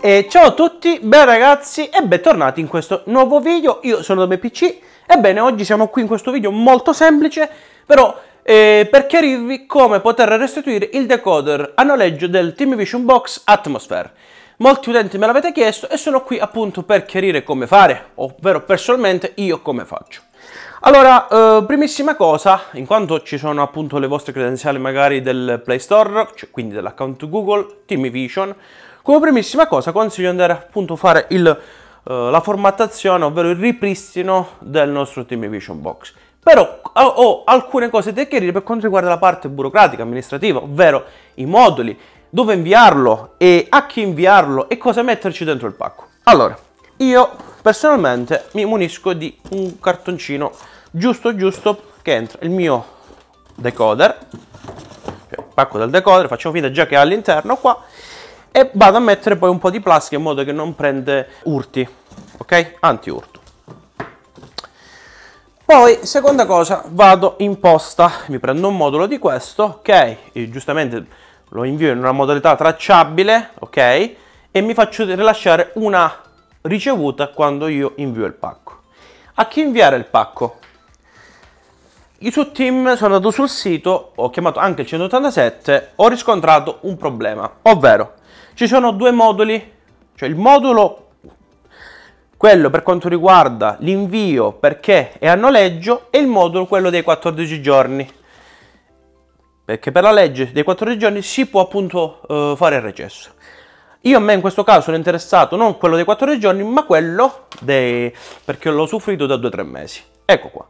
E ciao a tutti, ben ragazzi e bentornati in questo nuovo video, io sono DomePC Ebbene, oggi siamo qui in questo video molto semplice, però eh, per chiarirvi come poter restituire il decoder a noleggio del Team Vision Box Atmosphere. Molti utenti me l'avete chiesto e sono qui appunto per chiarire come fare, ovvero personalmente io come faccio. Allora, eh, primissima cosa, in quanto ci sono appunto le vostre credenziali magari del Play Store, cioè quindi dell'account Google, Team Vision, come primissima cosa consiglio di andare appunto a fare il, eh, la formattazione, ovvero il ripristino del nostro Team Vision Box. Però ho, alcune cose da chiarire per quanto riguarda la parte burocratica, amministrativa, ovvero i moduli, dove inviarlo e a chi inviarlo e cosa metterci dentro il pacco. Allora, io personalmente mi munisco di un cartoncino giusto giusto che entra il mio decoder, cioè il pacco del decoder, facciamo finta già che è all'interno qua, e vado a mettere poi un po' di plastica in modo che non prende urti, ok? Anti-urto. Poi, seconda cosa, vado in posta, mi prendo un modulo di questo, ok? E giustamente lo invio in una modalità tracciabile, ok? E mi faccio rilasciare una ricevuta quando io invio il pacco. A chi inviare il pacco? I suo team sono andato sul sito, ho chiamato anche il 187, ho riscontrato un problema, ovvero ci sono due moduli, cioè il modulo quello per quanto riguarda l'invio perché è a noleggio e il modulo quello dei 14 giorni perché per la legge dei 14 giorni si può appunto eh, fare il recesso io a me in questo caso sono interessato non quello dei 14 giorni ma quello dei perché l'ho soffrito da 2-3 mesi ecco qua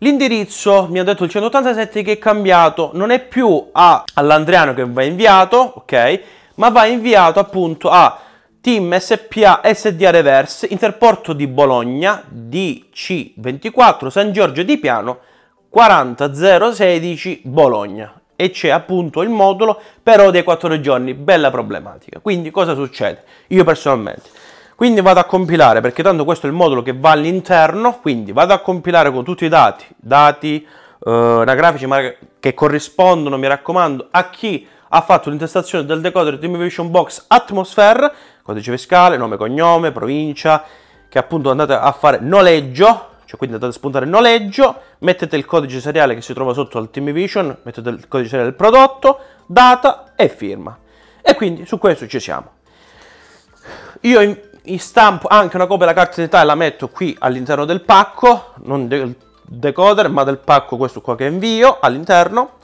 L'indirizzo, mi ha detto il 187, che è cambiato, non è più all'Andriano che va inviato, ok? ma va inviato appunto a Team SPA SDA Reverse, Interporto di Bologna, DC24, San Giorgio di Piano, 40016 Bologna. E c'è appunto il modulo però dei 4 giorni, bella problematica. Quindi cosa succede? Io personalmente. Quindi vado a compilare, perché tanto questo è il modulo che va all'interno, quindi vado a compilare con tutti i dati, dati eh, anagrafici eh, che corrispondono, mi raccomando, a chi ha fatto l'intestazione del decoder di Innovation Box Atmosphere, codice fiscale, nome, cognome, provincia, che appunto andate a fare noleggio, cioè quindi andate a spuntare noleggio, mettete il codice seriale che si trova sotto al Team Vision, mettete il codice seriale del prodotto, data e firma. E quindi su questo ci siamo. Io in, in stampo anche una copia della carta d'identità e la metto qui all'interno del pacco, non del decoder ma del pacco questo qua che invio all'interno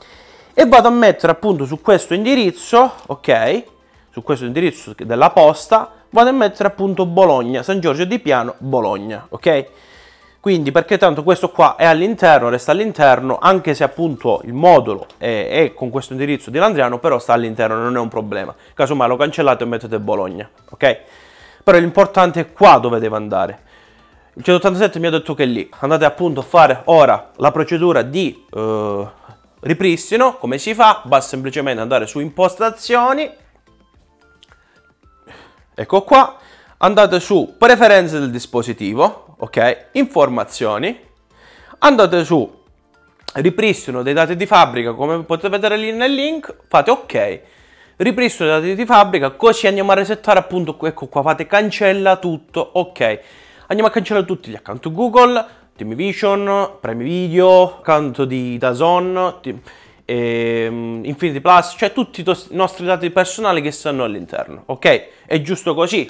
e vado a mettere appunto su questo indirizzo, ok, su questo indirizzo della posta, vado a mettere appunto Bologna, San Giorgio di Piano, Bologna, ok? Quindi perché tanto questo qua è all'interno, resta all'interno, anche se appunto il modulo è, è con questo indirizzo di Landriano, però sta all'interno, non è un problema. Casomai lo cancellate e mettete Bologna, ok? Però l'importante è qua dove deve andare. Il 187 mi ha detto che è lì. Andate appunto a fare ora la procedura di eh, ripristino, come si fa? Basta semplicemente andare su impostazioni, ecco qua, andate su preferenze del dispositivo, ok, informazioni, andate su ripristino dei dati di fabbrica come potete vedere lì nel link, fate ok, ripristino dei dati di fabbrica, così andiamo a resettare appunto, ecco qua, fate cancella tutto, ok, andiamo a cancellare tutti gli account Google, Timivision, Premi Video, Canto di Dazon, e ehm, Infinity Plus, cioè tutti i nostri dati personali che stanno all'interno, ok? È giusto così,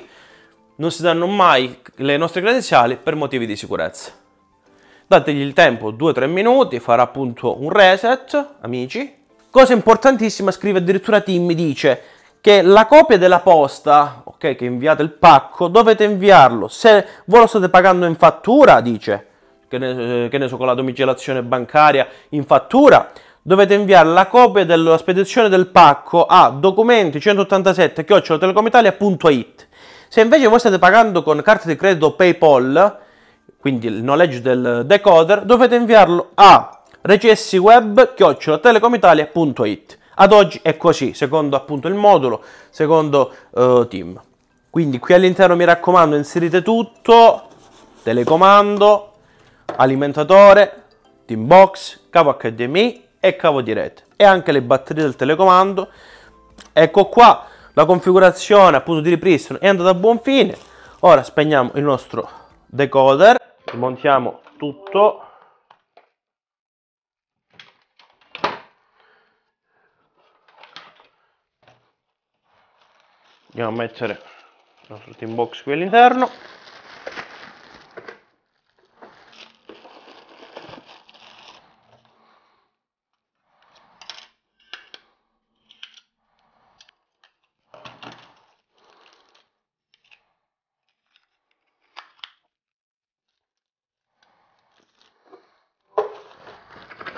non si danno mai le nostre credenziali per motivi di sicurezza. Dategli il tempo 2-3 minuti, farà appunto un reset, amici. Cosa importantissima, scrive addirittura Tim, dice che la copia della posta, ok, che inviate il pacco, dovete inviarlo. Se voi lo state pagando in fattura, dice, che ne, eh, che ne so, con la domicilazione bancaria in fattura, dovete inviare la copia della spedizione del pacco a documenti 187 telecomitaliait Se invece voi state pagando con carta di credito PayPal, quindi il noleggio del decoder, dovete inviarlo a recessiweb-telecomitalia.it. Ad oggi è così, secondo appunto il modulo, secondo uh, team. Quindi qui all'interno mi raccomando inserite tutto, telecomando, alimentatore, team box, cavo HDMI e cavo diretto e anche le batterie del telecomando. Ecco qua la configurazione appunto di ripristino è andata a buon fine. Ora spegniamo il nostro decoder, montiamo tutto. Andiamo a mettere il nostro team box qui all'interno.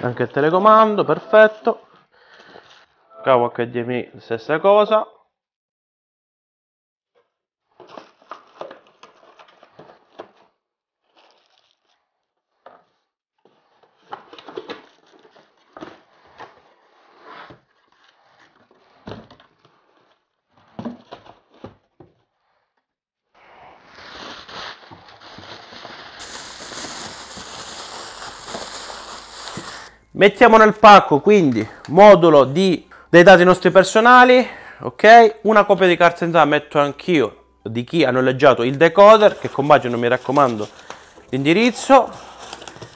anche il telecomando perfetto cavo HDMI stessa cosa Mettiamo nel pacco quindi modulo di, dei dati nostri personali, ok? Una copia di carta d'identità metto anch'io di chi ha noleggiato il decoder, che non mi raccomando l'indirizzo.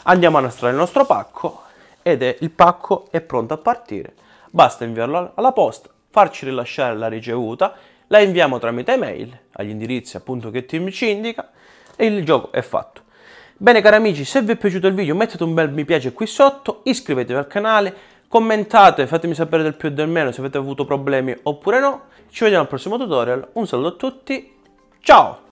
Andiamo a mostrare il nostro pacco ed è, il pacco è pronto a partire. Basta inviarlo alla posta, farci rilasciare la ricevuta, la inviamo tramite email agli indirizzi appunto che team ci indica e il gioco è fatto. Bene cari amici, se vi è piaciuto il video mettete un bel mi piace qui sotto, iscrivetevi al canale, commentate, fatemi sapere del più e del meno se avete avuto problemi oppure no. Ci vediamo al prossimo tutorial, un saluto a tutti, ciao!